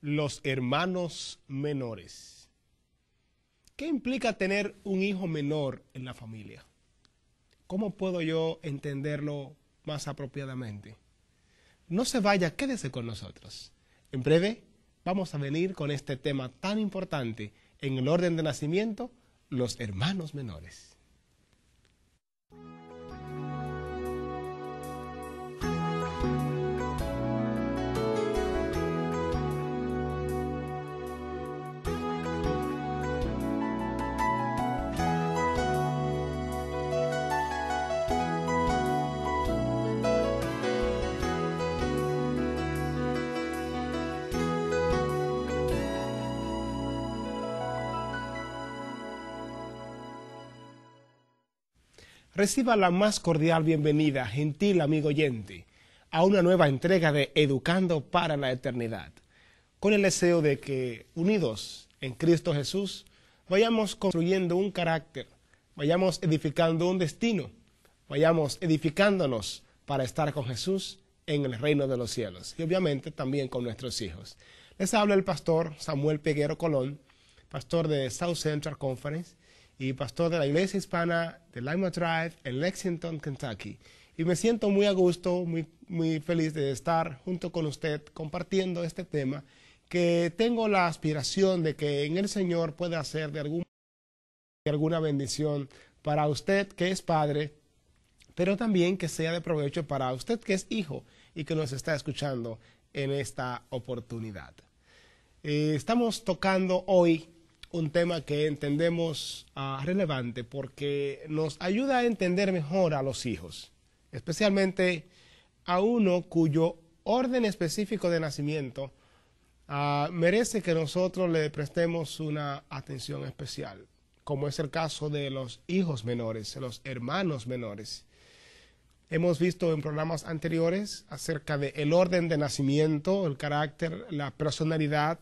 los hermanos menores. ¿Qué implica tener un hijo menor en la familia? ¿Cómo puedo yo entenderlo más apropiadamente? No se vaya, quédese con nosotros. En breve vamos a venir con este tema tan importante en el orden de nacimiento, los hermanos menores. Reciba la más cordial bienvenida, gentil amigo oyente, a una nueva entrega de Educando para la Eternidad, con el deseo de que, unidos en Cristo Jesús, vayamos construyendo un carácter, vayamos edificando un destino, vayamos edificándonos para estar con Jesús en el reino de los cielos y obviamente también con nuestros hijos. Les habla el pastor Samuel Peguero Colón, pastor de South Central Conference y pastor de la Iglesia Hispana de Lima Drive en Lexington, Kentucky. Y me siento muy a gusto, muy, muy feliz de estar junto con usted compartiendo este tema que tengo la aspiración de que en el Señor pueda hacer de, algún, alguna bendición para usted que es padre, pero también que sea de provecho para usted que es hijo y que nos está escuchando en esta oportunidad. Eh, estamos tocando hoy un tema que entendemos ah, relevante porque nos ayuda a entender mejor a los hijos, especialmente a uno cuyo orden específico de nacimiento ah, merece que nosotros le prestemos una atención especial, como es el caso de los hijos menores, los hermanos menores. Hemos visto en programas anteriores acerca del el orden de nacimiento, el carácter, la personalidad,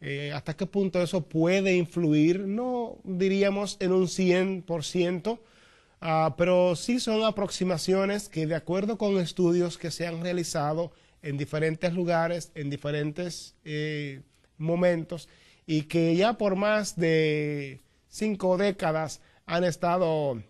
eh, ¿Hasta qué punto eso puede influir? No diríamos en un 100%, ah, pero sí son aproximaciones que de acuerdo con estudios que se han realizado en diferentes lugares, en diferentes eh, momentos, y que ya por más de cinco décadas han estado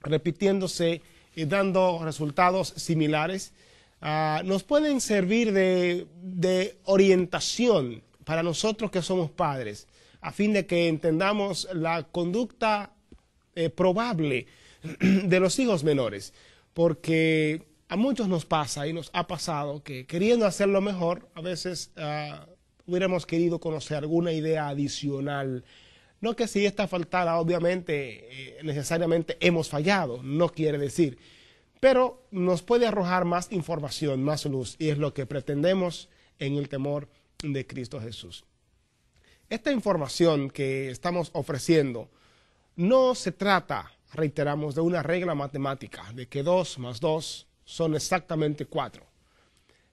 repitiéndose y dando resultados similares, ah, nos pueden servir de, de orientación para nosotros que somos padres, a fin de que entendamos la conducta eh, probable de los hijos menores, porque a muchos nos pasa y nos ha pasado que queriendo hacerlo mejor, a veces ah, hubiéramos querido conocer alguna idea adicional. No que si esta faltara, obviamente, eh, necesariamente hemos fallado, no quiere decir, pero nos puede arrojar más información, más luz, y es lo que pretendemos en el temor de Cristo Jesús. Esta información que estamos ofreciendo no se trata, reiteramos, de una regla matemática, de que 2 más 2 son exactamente 4,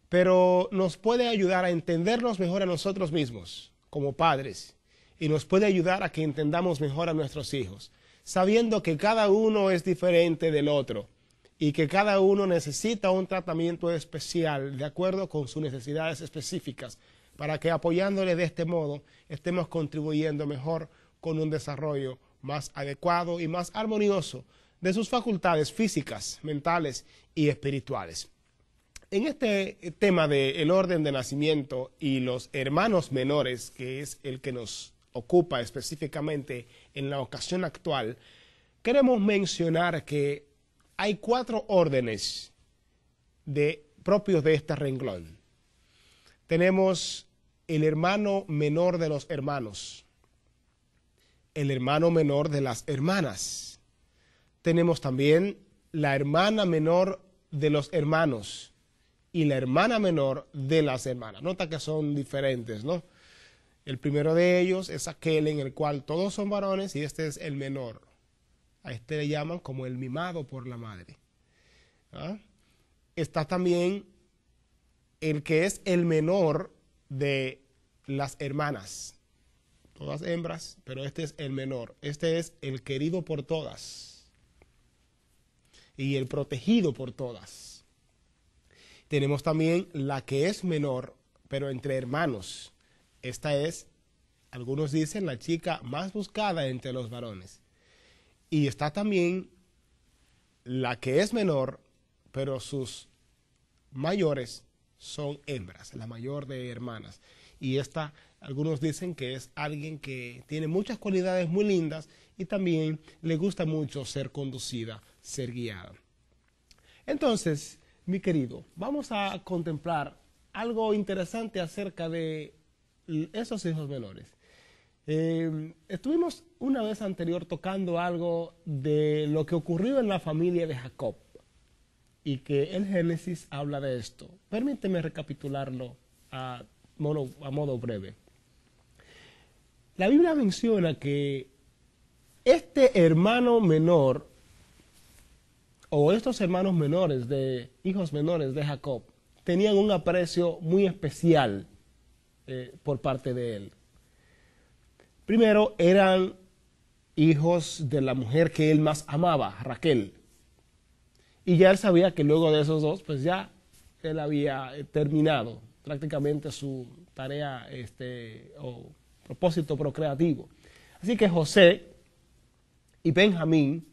pero nos puede ayudar a entendernos mejor a nosotros mismos como padres y nos puede ayudar a que entendamos mejor a nuestros hijos, sabiendo que cada uno es diferente del otro y que cada uno necesita un tratamiento especial de acuerdo con sus necesidades específicas para que apoyándole de este modo estemos contribuyendo mejor con un desarrollo más adecuado y más armonioso de sus facultades físicas, mentales y espirituales. En este tema del orden de nacimiento y los hermanos menores, que es el que nos ocupa específicamente en la ocasión actual, queremos mencionar que hay cuatro órdenes de, propios de este renglón. Tenemos el hermano menor de los hermanos, el hermano menor de las hermanas. Tenemos también la hermana menor de los hermanos y la hermana menor de las hermanas. Nota que son diferentes, ¿no? El primero de ellos es aquel en el cual todos son varones y este es el menor. A este le llaman como el mimado por la madre. ¿ah? Está también el que es el menor de las hermanas, todas hembras, pero este es el menor, este es el querido por todas y el protegido por todas. Tenemos también la que es menor, pero entre hermanos. Esta es, algunos dicen, la chica más buscada entre los varones. Y está también la que es menor, pero sus mayores son hembras, la mayor de hermanas. Y esta, algunos dicen que es alguien que tiene muchas cualidades muy lindas y también le gusta mucho ser conducida, ser guiada. Entonces, mi querido, vamos a contemplar algo interesante acerca de esos hijos menores. Em, estuvimos una vez anterior tocando algo de lo que ocurrió en la familia de Jacob y que el Génesis habla de esto. Permíteme recapitularlo a modo, a modo breve. La Biblia menciona que este hermano menor, o estos hermanos menores de hijos menores de Jacob, tenían un aprecio muy especial eh, por parte de él. Primero, eran hijos de la mujer que él más amaba, Raquel. Y ya él sabía que luego de esos dos, pues ya él había eh, terminado prácticamente su tarea este, o propósito procreativo. Así que José y Benjamín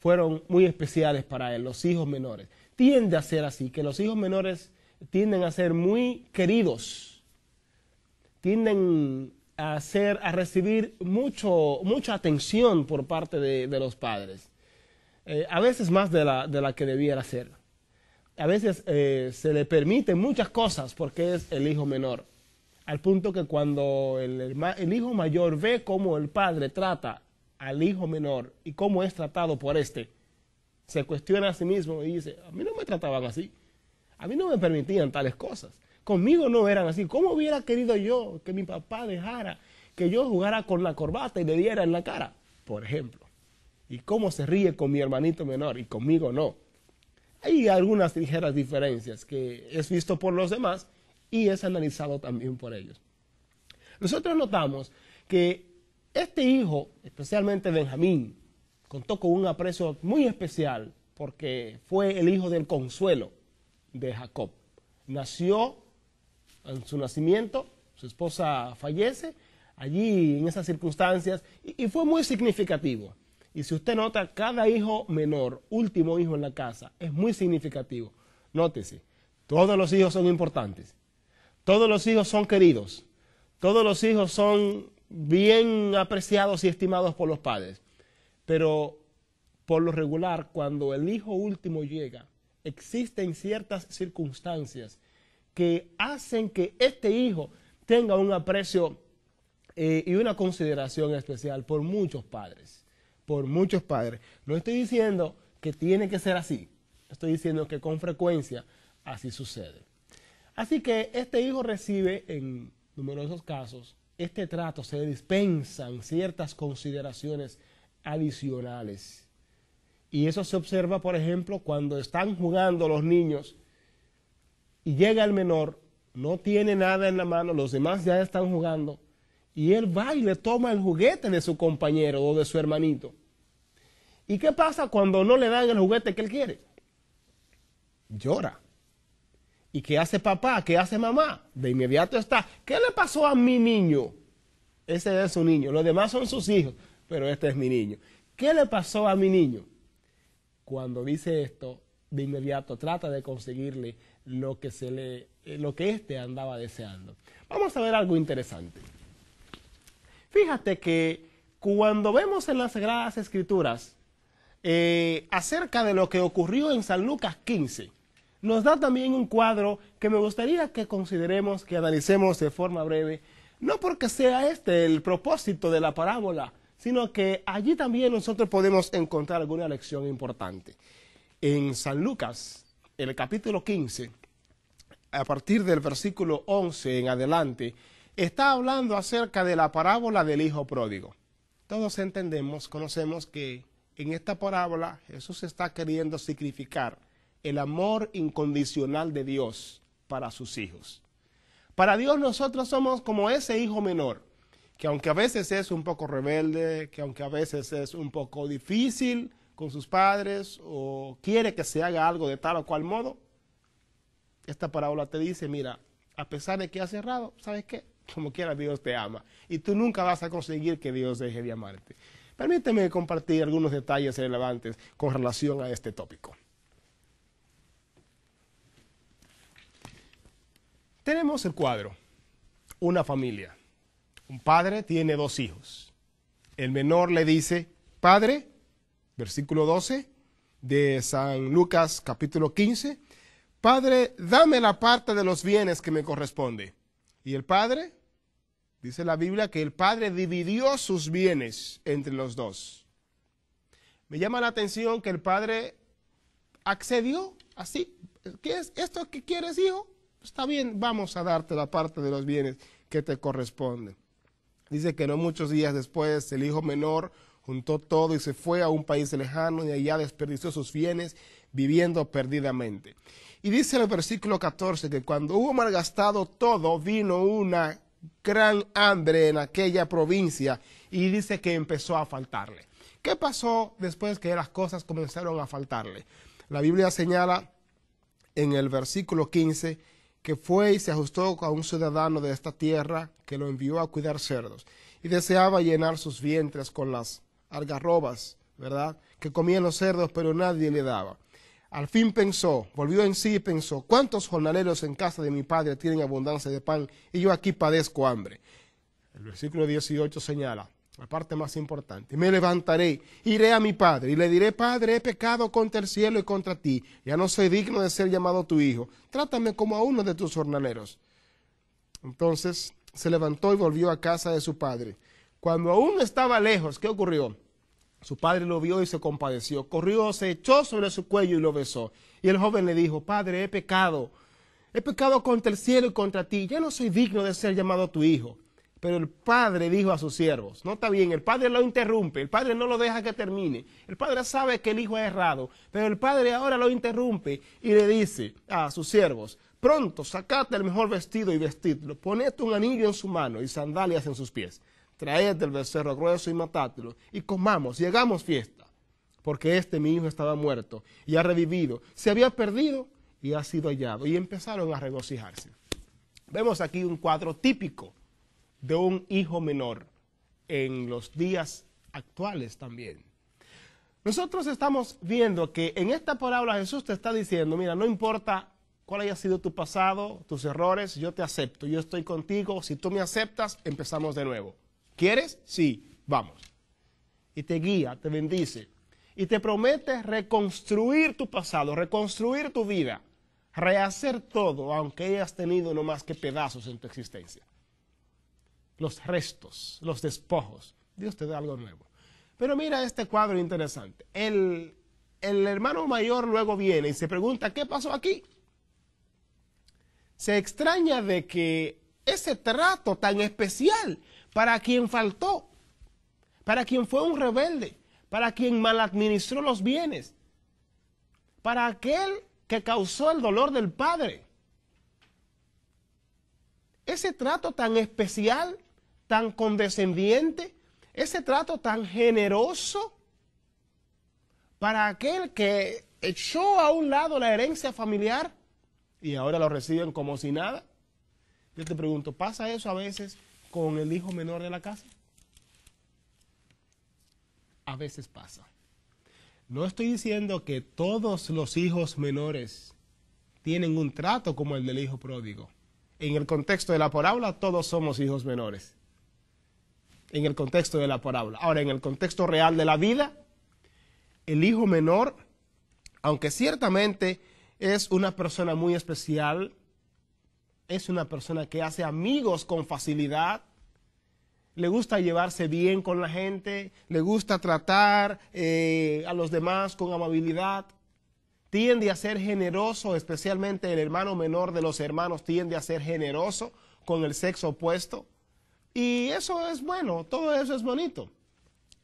fueron muy especiales para él, los hijos menores. Tiende a ser así, que los hijos menores tienden a ser muy queridos, tienden a, ser, a recibir mucho, mucha atención por parte de, de los padres. Eh, a veces más de la, que debiera ser. A veces eh, se le permiten muchas cosas porque es el hijo menor. Al punto que cuando el, hijo mayor ve cómo el padre trata al hijo menor y cómo es tratado por este se cuestiona a sí mismo y dice, a mí no me trataban así, a mí no me permitían tales cosas, conmigo no eran así, ¿cómo hubiera querido yo que mi papá dejara que yo jugara con la corbata y le diera en la cara? Por ejemplo y cómo se ríe con mi hermanito menor y conmigo no. Hay algunas ligeras diferencias que es visto por los demás y es analizado también por ellos. Nosotros notamos que este hijo, especialmente Benjamín, contó con un aprecio muy especial porque fue el hijo del consuelo de Jacob. Nació en su nacimiento, su esposa fallece allí en esas circunstancias y, fue muy significativo. Y si usted nota, cada hijo menor, último hijo en la casa, es muy significativo. Nótese, todos los hijos son importantes. Todos los hijos son queridos. Todos los hijos son bien apreciados y estimados por los padres. Pero por lo regular, cuando el hijo último llega, existen ciertas circunstancias que hacen que este hijo tenga un aprecio eh, y una consideración especial por muchos padres por muchos padres. No estoy diciendo que tiene que ser así, estoy diciendo que con frecuencia así sucede. Así que este hijo recibe en numerosos casos este trato, se dispensan ciertas consideraciones adicionales. Y eso se observa, por ejemplo, cuando están jugando los niños y llega el menor, no tiene nada en la mano, los demás ya están jugando, y él va y le toma el juguete de su compañero o de su hermanito. ¿Y qué pasa cuando no le dan el juguete que él quiere? Llora. ¿Y qué hace papá? ¿Qué hace mamá? De inmediato está. ¿Qué le pasó a mi niño? Ese es su niño. Los demás son sus hijos, pero este es mi niño. ¿Qué le pasó a mi niño? Cuando dice esto, de inmediato trata de conseguirle lo que se le, eh, lo que éste andaba deseando. Vamos a ver algo interesante. Fíjate que cuando vemos en las Sagradas Escrituras eh, acerca de lo que ocurrió en San Lucas 15, nos da también un cuadro que me gustaría que consideremos, que analicemos de forma breve, no porque sea este el propósito de la parábola, sino que allí también nosotros podemos encontrar alguna lección importante. En San Lucas, el capítulo 15, a partir del versículo 11 en adelante, está hablando acerca de la parábola del hijo pródigo. Todos entendemos, conocemos que en esta parábola Jesús está queriendo significar el amor incondicional de Dios para sus hijos. Para Dios nosotros somos como ese hijo menor, que aunque a veces es un poco rebelde, que aunque a veces es un poco difícil con sus padres o quiere que se haga algo de tal o cual modo, esta parábola te dice, mira, a pesar de que has errado, ¿sabes qué? Como quiera Dios te ama y tú nunca vas a conseguir que Dios deje de amarte. Permíteme compartir algunos detalles relevantes con relación a este tópico. Tenemos el cuadro, una familia. Un padre tiene dos hijos. El menor le dice, Padre, versículo 12 de San Lucas capítulo 15, Padre, dame la parte de los bienes que me corresponde. Y el padre Dice la Biblia que el padre dividió sus bienes entre los dos. Me llama la atención que el padre accedió así. ¿Qué es esto que quieres, hijo? Está bien, vamos a darte la parte de los bienes que te corresponde. Dice que no muchos días después el hijo menor juntó todo y se fue a un país lejano y allá desperdició sus bienes viviendo perdidamente. Y dice el versículo 14 que cuando hubo malgastado todo, vino una gran hambre en aquella provincia y dice que empezó a faltarle. ¿Qué pasó después que las cosas comenzaron a faltarle? La Biblia señala en el versículo 15 que fue y se ajustó a un ciudadano de esta tierra que lo envió a cuidar cerdos y deseaba llenar sus vientres con las algarrobas, ¿verdad? Que comían los cerdos, pero nadie le daba. Al fin pensó, volvió en sí y pensó, ¿cuántos jornaleros en casa de mi padre tienen abundancia de pan y yo aquí padezco hambre? El versículo 18 señala, la parte más importante, me levantaré, iré a mi padre y le diré, Padre, he pecado contra el cielo y contra ti, ya no soy digno de ser llamado tu hijo, trátame como a uno de tus jornaleros. Entonces se levantó y volvió a casa de su padre. Cuando aún estaba lejos, ¿qué ocurrió? Su padre lo vio y se compadeció. Corrió, se echó sobre su cuello y lo besó. Y el joven le dijo, Padre, he pecado. He pecado contra el cielo y contra ti. Ya no soy digno de ser llamado tu hijo. Pero el padre dijo a sus siervos, no está bien, el padre lo interrumpe, el padre no lo deja que termine. El padre sabe que el hijo es errado, pero el padre ahora lo interrumpe y le dice a sus siervos, pronto sacate el mejor vestido y vestidlo, ponete un anillo en su mano y sandalias en sus pies traed el becerro grueso y matátelo, y comamos llegamos fiesta, porque este mi hijo estaba muerto y ha revivido, se había perdido y ha sido hallado. Y empezaron a regocijarse. Vemos aquí un cuadro típico de un hijo menor en los días actuales también. Nosotros estamos viendo que en esta palabra Jesús te está diciendo, mira, no importa cuál haya sido tu pasado, tus errores, yo te acepto, yo estoy contigo, si tú me aceptas, empezamos de nuevo. ¿Quieres? Sí, vamos. Y te guía, te bendice. Y te promete reconstruir tu pasado, reconstruir tu vida, rehacer todo, aunque hayas tenido no más que pedazos en tu existencia. Los restos, los despojos. Dios te da algo nuevo. Pero mira este cuadro interesante. El, el hermano mayor luego viene y se pregunta, ¿qué pasó aquí? Se extraña de que ese trato tan especial para quien faltó, para quien fue un rebelde, para quien administró los bienes, para aquel que causó el dolor del Padre. Ese trato tan especial, tan condescendiente, ese trato tan generoso para aquel que echó a un lado la herencia familiar y ahora lo reciben como si nada. Yo te pregunto, ¿pasa eso a veces con el hijo menor de la casa? A veces pasa. No estoy diciendo que todos los hijos menores tienen un trato como el del hijo pródigo. En el contexto de la parábola, todos somos hijos menores. En el contexto de la parábola. Ahora, en el contexto real de la vida, el hijo menor, aunque ciertamente es una persona muy especial, es una persona que hace amigos con facilidad, le gusta llevarse bien con la gente, le gusta tratar eh, a los demás con amabilidad, tiende a ser generoso, especialmente el hermano menor de los hermanos tiende a ser generoso con el sexo opuesto. Y eso es bueno, todo eso es bonito.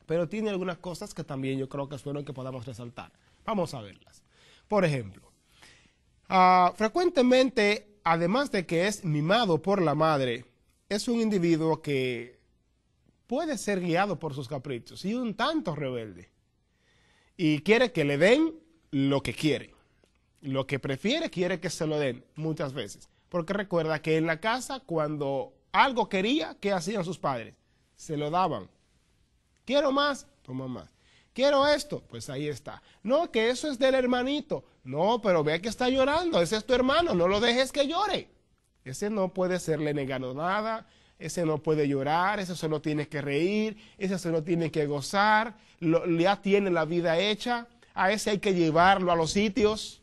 Pero tiene algunas cosas que también yo creo que es bueno que podamos resaltar. Vamos a verlas. Por ejemplo, ah, frecuentemente además de que es mimado por la madre, es un individuo que puede ser guiado por sus caprichos y un tanto rebelde. Y quiere que le den lo que quiere. Lo que prefiere quiere que se lo den muchas veces. Porque recuerda que en la casa cuando algo quería, ¿qué hacían sus padres? Se lo daban. Quiero más, toma más. Quiero esto, pues ahí está. No, que eso es del hermanito. No, pero ve que está llorando, ese es tu hermano, no lo dejes que llore. Ese no puede serle negado nada, ese no puede llorar, ese solo tiene que reír, ese solo tiene que gozar, ya tiene la vida hecha, a ese hay que llevarlo a los sitios.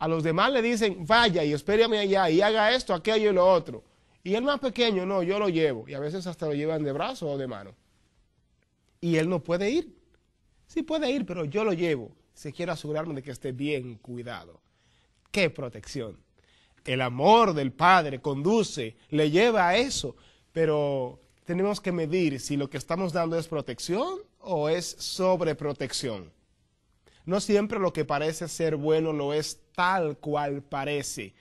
A los demás le dicen, vaya y espérame allá y haga esto, aquello y lo otro. Y el más pequeño, no, yo lo llevo. Y a veces hasta lo llevan de brazo o de mano. Y él no puede ir. Sí puede ir, pero yo lo llevo. Si quiero asegurarme de que esté bien cuidado. ¡Qué protección! El amor del Padre conduce, le lleva a eso, pero tenemos que medir si lo que estamos dando es protección o es sobreprotección. No siempre lo que parece ser bueno lo es tal cual parece.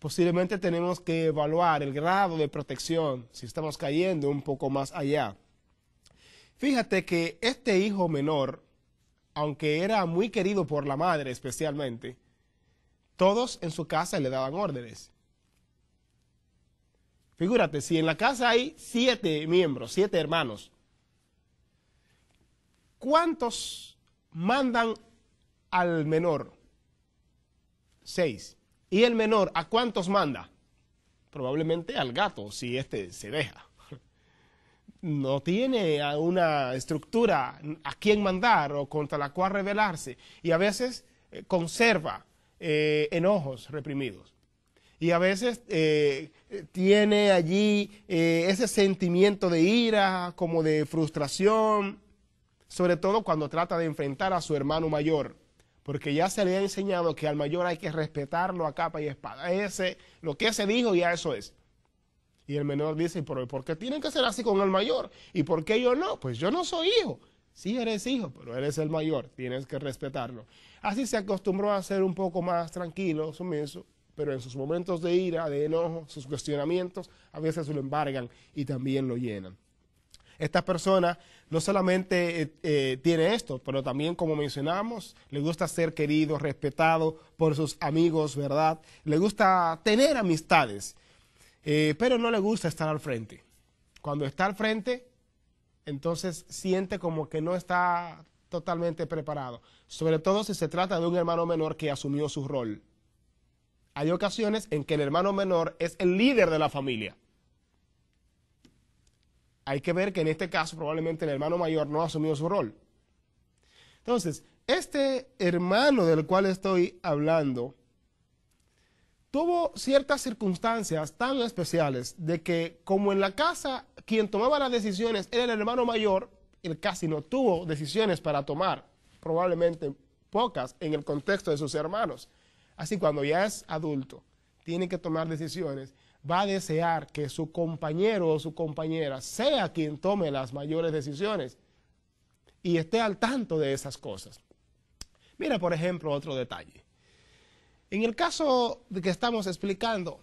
Posiblemente tenemos que evaluar el grado de protección, si estamos cayendo un poco más allá. Fíjate que este hijo menor aunque era muy querido por la madre especialmente, todos en su casa le daban órdenes. Figúrate, si en la casa hay siete miembros, siete hermanos, ¿cuántos mandan al menor? Seis. ¿Y el menor a cuántos manda? Probablemente al gato, si éste se deja no tiene una estructura a quien mandar o contra la cual rebelarse y a veces eh, conserva eh, enojos reprimidos. Y a veces eh, tiene allí ese sentimiento de ira, como de frustración, sobre todo cuando trata de enfrentar a su hermano mayor, porque ya se le ha enseñado que al mayor hay que respetarlo a capa y espada. Ese, lo que se dijo ya eso es. Y el menor dice, ¿por qué tienen que ser así con el mayor? ¿Y por qué yo no? Pues yo no soy hijo. Sí eres hijo, pero eres el mayor, tienes que respetarlo. Así se acostumbró a ser un poco más tranquilo, sumiso, pero en sus momentos de ira, de enojo, sus cuestionamientos, a veces lo embargan y también lo llenan. Esta persona no solamente eh, eh, tiene esto, pero también, como mencionamos, le gusta ser querido, respetado por sus amigos, ¿verdad? Le gusta tener amistades. Eh, pero no le gusta estar al frente. Cuando está al frente, entonces siente como que no está totalmente preparado, sobre todo si se trata de un hermano menor que asumió su rol. Hay ocasiones en que el hermano menor es el líder de la familia. Hay que ver que en este caso probablemente el hermano mayor no asumió su rol. Entonces, este hermano del cual estoy hablando tuvo ciertas circunstancias tan especiales de que como en la casa quien tomaba las decisiones era el hermano mayor, él casi no tuvo decisiones para tomar, probablemente pocas en el contexto de sus hermanos. Así cuando ya es adulto, tiene que tomar decisiones, va a desear que su compañero o su compañera sea quien tome las mayores decisiones y esté al tanto de esas cosas. Mira, por ejemplo, otro detalle. En el caso de que estamos explicando,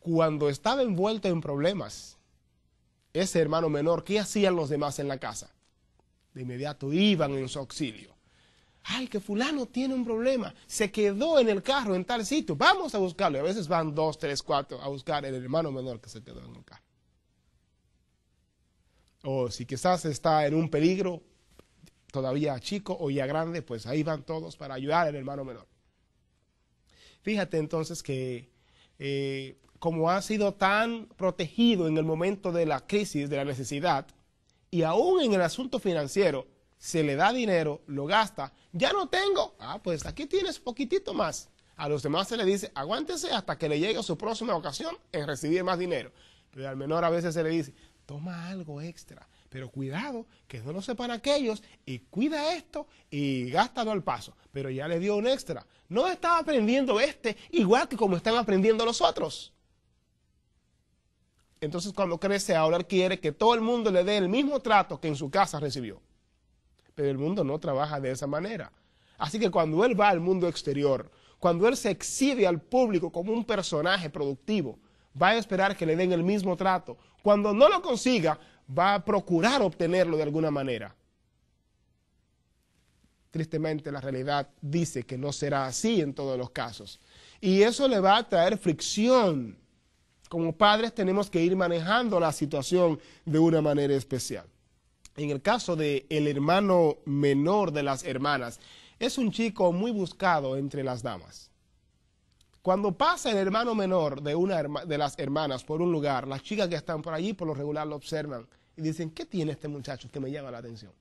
cuando estaba envuelto en problemas, ese hermano menor, ¿qué hacían los demás en la casa? De inmediato iban en su auxilio. Ay, que fulano tiene un problema, se quedó en el carro en tal sitio, vamos a buscarlo. Y a veces van dos, tres, cuatro a buscar el hermano menor que se quedó en el carro. O si quizás está en un peligro, todavía chico o ya grande, pues ahí van todos para ayudar al hermano menor. Fíjate entonces que eh, como ha sido tan protegido en el momento de la crisis, de la necesidad, y aún en el asunto financiero, se le da dinero, lo gasta, ya no tengo, ah, pues aquí tienes poquitito más. A los demás se le dice, aguántese hasta que le llegue su próxima ocasión en recibir más dinero. Pero al menor a veces se le dice, toma algo extra, pero cuidado, que no lo sepan aquellos, y cuida esto, y gástalo al paso. Pero ya le dio un extra, no está aprendiendo este igual que como están aprendiendo los otros. Entonces cuando crece ahora quiere que todo el mundo le dé el mismo trato que en su casa recibió. Pero el mundo no trabaja de esa manera. Así que cuando él va al mundo exterior, cuando él se exhibe al público como un personaje productivo, va a esperar que le den el mismo trato. Cuando no lo consiga, va a procurar obtenerlo de alguna manera. Tristemente la realidad dice que no será así en todos los casos. Y eso le va a traer fricción. Como padres tenemos que ir manejando la situación de una manera especial. En el caso del el hermano menor de las hermanas, es un chico muy buscado entre las damas. Cuando pasa el hermano menor de una de las hermanas por un lugar, las chicas que están por allí por lo regular lo observan y dicen, ¿qué tiene este muchacho que me llama la atención?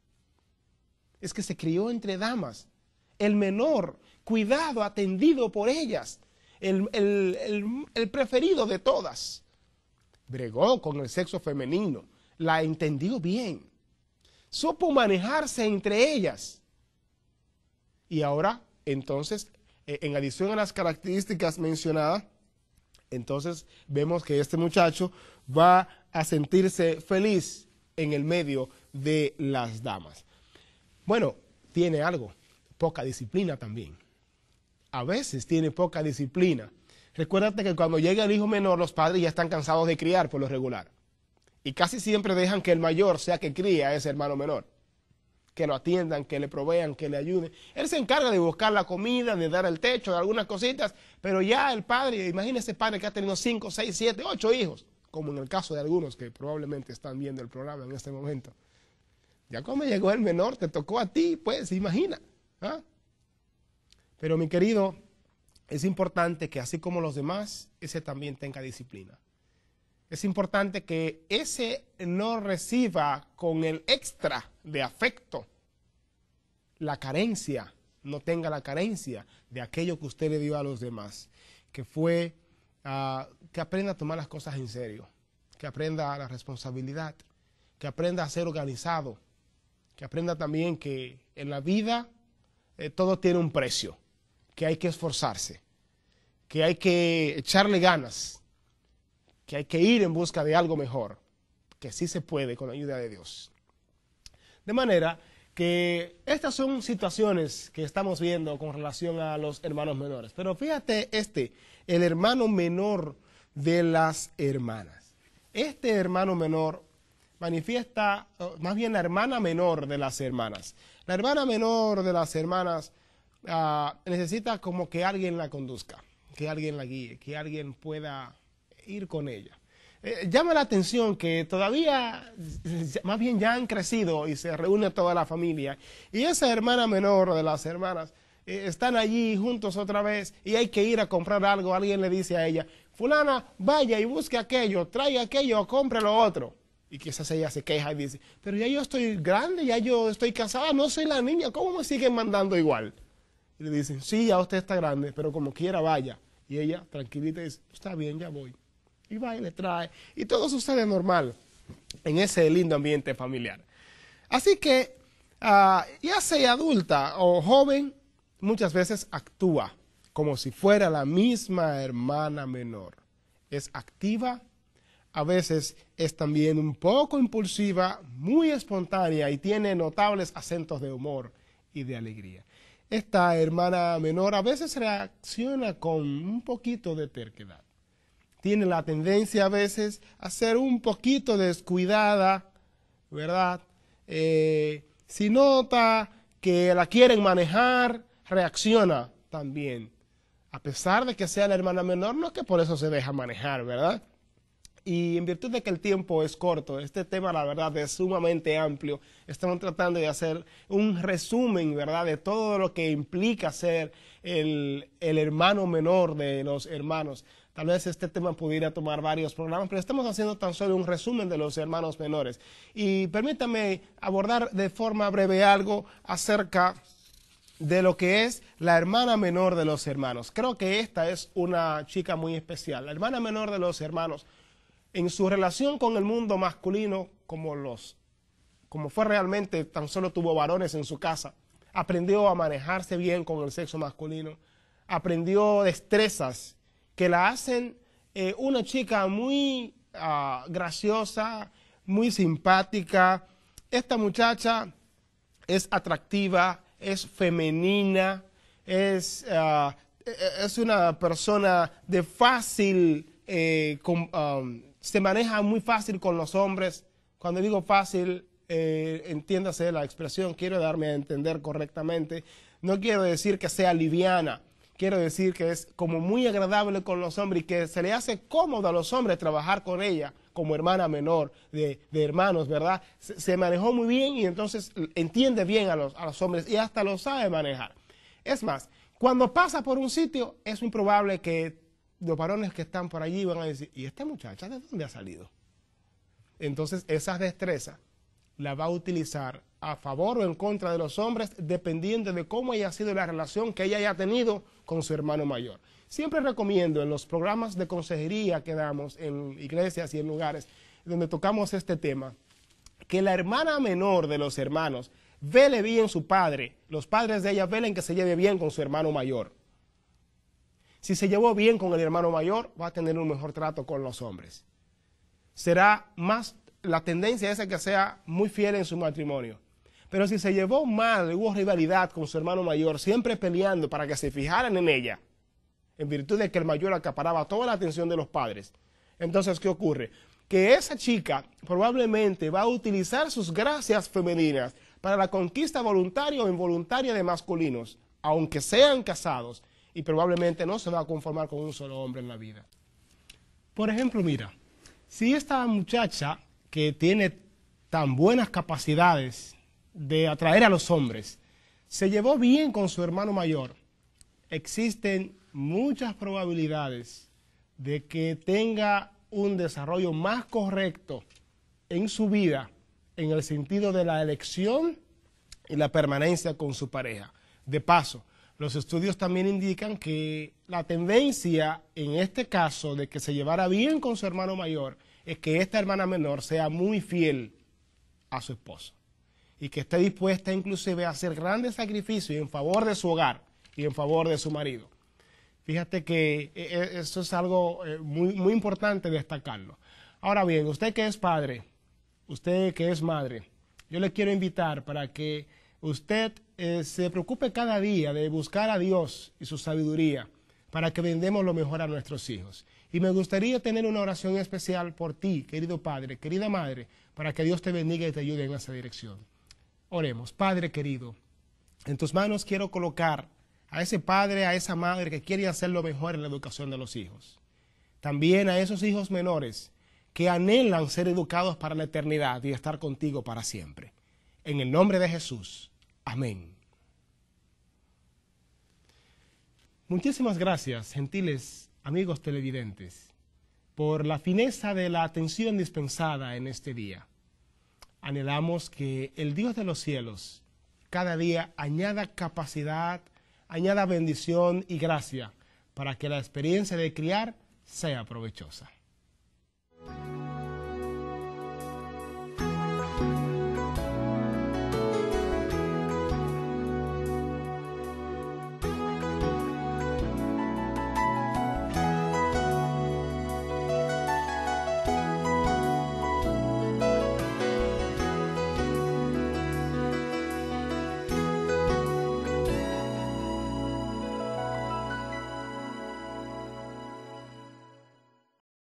es que se crió entre damas. El menor, cuidado, atendido por ellas. El, preferido de todas. Bregó con el sexo femenino. La entendió bien. Supo manejarse entre ellas. Y ahora, entonces, eh, en adición a las características mencionadas, entonces vemos que este muchacho va a sentirse feliz en el medio de las damas. Bueno, tiene algo, poca disciplina también. A veces tiene poca disciplina. Recuérdate que cuando llega el hijo menor, los padres ya están cansados de criar por lo regular. Y casi siempre dejan que el mayor sea que cría a ese hermano menor. Que lo atiendan, que le provean, que le ayuden. Él se encarga de buscar la comida, de dar el techo, de algunas cositas, pero ya el padre, imagínese padre que ha tenido 5, 6, 7, 8 hijos, como en el caso de algunos que probablemente están viendo el programa en este momento. Ya como llegó el menor, te tocó a ti, pues, imagina. ¿ah? Pero mi querido, es importante que así como los demás, ese también tenga disciplina. Es importante que ese no reciba con el extra de afecto la carencia, no tenga la carencia de aquello que usted le dio a los demás, que fue ah, que aprenda a tomar las cosas en serio, que aprenda la responsabilidad, que aprenda a ser organizado, que aprenda también que en la vida eh, todo tiene un precio, que hay que esforzarse, que hay que echarle ganas, que hay que ir en busca de algo mejor, que sí se puede con la ayuda de Dios. De manera que estas son situaciones que estamos viendo con relación a los hermanos menores. Pero fíjate este, el hermano menor de las hermanas. Este hermano menor manifiesta, más bien la hermana menor de las hermanas. La hermana menor de las hermanas ah, necesita como que alguien la conduzca, que alguien la guíe, que alguien pueda ir con ella. Eh, llama la atención que todavía, más bien ya han crecido y se reúne toda la familia. Y esa hermana menor de las hermanas eh, están allí juntos otra vez y hay que ir a comprar algo. Alguien le dice a ella, fulana, vaya y busque aquello, trae aquello, compre lo otro. Y quizás ella se queja y dice, pero ya yo estoy grande, ya yo estoy casada, no soy la niña, ¿cómo me siguen mandando igual? Y le dicen, sí, ya usted está grande, pero como quiera vaya. Y ella, tranquilita, dice, está bien, ya voy. Y va y le trae. Y todo sucede normal en ese lindo ambiente familiar. Así que, ah, ya sea adulta o joven, muchas veces actúa como si fuera la misma hermana menor. Es activa a veces es también un poco impulsiva, muy espontánea y tiene notables acentos de humor y de alegría. Esta hermana menor a veces reacciona con un poquito de terquedad. Tiene la tendencia a veces a ser un poquito descuidada, ¿verdad? Eh, si nota que la quieren manejar, reacciona también. A pesar de que sea la hermana menor, no es que por eso se deja manejar, ¿verdad? Y en virtud de que el tiempo es corto, este tema la verdad es sumamente amplio. Estamos tratando de hacer un resumen, ¿verdad?, de todo lo que implica ser el, el hermano menor de los hermanos. Tal vez este tema pudiera tomar varios programas, pero estamos haciendo tan solo un resumen de los hermanos menores. Y permítame abordar de forma breve algo acerca de lo que es la hermana menor de los hermanos. Creo que esta es una chica muy especial, la hermana menor de los hermanos en su relación con el mundo masculino como los como fue realmente, tan solo tuvo varones en su casa, aprendió a manejarse bien con el sexo masculino, aprendió destrezas que la hacen eh, una chica muy ah, graciosa, muy simpática. Esta muchacha es atractiva, es femenina, es, ah, e-, e-, es una persona de fácil eh, se maneja muy fácil con los hombres. Cuando digo fácil, eh, entiéndase la expresión, quiero darme a entender correctamente. No quiero decir que sea liviana, quiero decir que es como muy agradable con los hombres y que se le hace cómodo a los hombres trabajar con ella como hermana menor de, hermanos, ¿verdad? Se, manejó muy bien y entonces entiende bien a los, a los hombres y hasta lo sabe manejar. Es más, cuando pasa por un sitio, es improbable que los varones que están por allí van a decir, ¿y esta muchacha de dónde ha salido? Entonces, esa destreza la va a utilizar a favor o en contra de los hombres, dependiendo de cómo haya sido la relación que ella haya tenido con su hermano mayor. Siempre recomiendo en los programas de consejería que damos en iglesias y en lugares donde tocamos este tema, que la hermana menor de los hermanos vele bien su padre, los padres de ella velen que se lleve bien con su hermano mayor. Si se llevó bien con el hermano mayor, va a tener un mejor trato con los hombres. Será más, la tendencia esa que sea muy fiel en su matrimonio. Pero si se llevó mal, hubo rivalidad con su hermano mayor, siempre peleando para que se fijaran en ella, en virtud de que el mayor acaparaba toda la atención de los padres. Entonces, ¿qué ocurre? Que esa chica probablemente va a utilizar sus gracias femeninas para la conquista voluntaria o involuntaria de masculinos, aunque sean casados y probablemente no se va a conformar con un solo hombre en la vida. Por ejemplo, mira, si esta muchacha que tiene tan buenas capacidades de atraer a los hombres, se llevó bien con su hermano mayor, existen muchas probabilidades de que tenga un desarrollo más correcto en su vida en el sentido de la elección y la permanencia con su pareja. De paso, los estudios también indican que la tendencia en este caso de que se llevara bien con su hermano mayor es que esta hermana menor sea muy fiel a su esposo y que esté dispuesta inclusive a hacer grandes sacrificios en favor de su hogar y en favor de su marido. Fíjate que eh, eh, eso es algo eh, muy, muy importante destacarlo. Ahora bien, usted que es padre, usted que es madre, yo le quiero invitar para que usted eh, se preocupe cada día de buscar a Dios y su sabiduría para que vendemos lo mejor a nuestros hijos. Y me gustaría tener una oración especial por ti, querido Padre, querida Madre, para que Dios te bendiga y te ayude en esa dirección. Oremos, Padre querido, en tus manos quiero colocar a ese padre, a esa madre que quiere hacer lo mejor en la educación de los hijos. También a esos hijos menores que anhelan ser educados para la eternidad y estar contigo para siempre. En el nombre de Jesús. Amén. Muchísimas gracias, gentiles amigos televidentes, por la fineza de la atención dispensada en este día. Anhelamos que el Dios de los cielos cada día añada capacidad, añada bendición y gracia para que la experiencia de criar sea provechosa.